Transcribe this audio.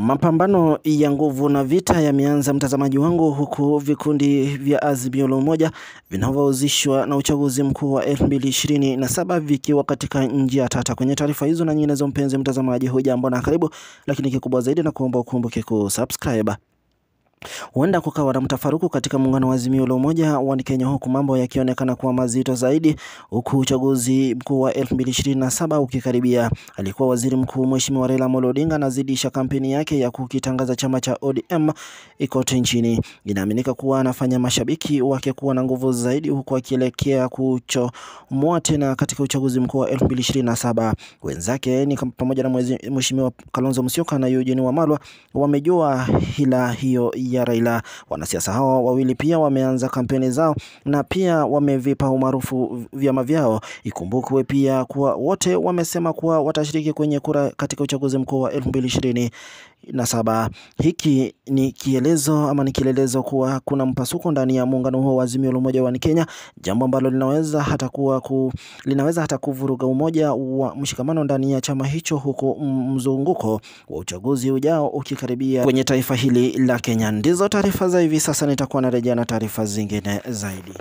Mapambano ya nguvu na vita yameanza mtazamaji wangu, huku vikundi vya Azimio la Umoja vinavyohusishwa na uchaguzi mkuu wa 2027 vikiwa katika njia tata. Kwenye taarifa hizo na nyinginezo, mpenzi mtazamaji, hujambo na karibu, lakini kikubwa zaidi na kuomba ukumbuke kusubscribe Huenda kukawa na mtafaruku katika muungano wa Azimio la Umoja wa Kenya, huku mambo yakionekana kuwa mazito zaidi, huku uchaguzi mkuu wa 2027 ukikaribia. Alikuwa waziri mkuu Mheshimiwa Raila Amolo Odinga anazidisha kampeni yake ya kukitangaza chama cha ODM kote nchini. Inaaminika kuwa anafanya mashabiki wake kuwa na nguvu zaidi, huku akielekea kuchomoa tena katika uchaguzi mkuu wa 2027. Wenzake ni pamoja na Mheshimiwa Kalonzo Musyoka na Eugene Wamalwa wamejua hila hiyo ya Raila. Wanasiasa hao wawili pia wameanza kampeni zao na pia wamevipa umaarufu vyama vyao. Ikumbukwe pia kuwa wote wamesema kuwa watashiriki kwenye kura katika uchaguzi mkuu wa 2027. Hiki ni kielezo ama ni kielelezo kuwa kuna mpasuko ndani ya muungano huo wa Azimio la Umoja wa Kenya, jambo ambalo linaweza hata kuwa ku, linaweza hata kuvuruga umoja wa mshikamano ndani ya chama hicho, huku mzunguko wa uchaguzi ujao ukikaribia kwenye taifa hili la Kenya. Ndizo taarifa za hivi sasa, nitakuwa narejea na taarifa zingine zaidi.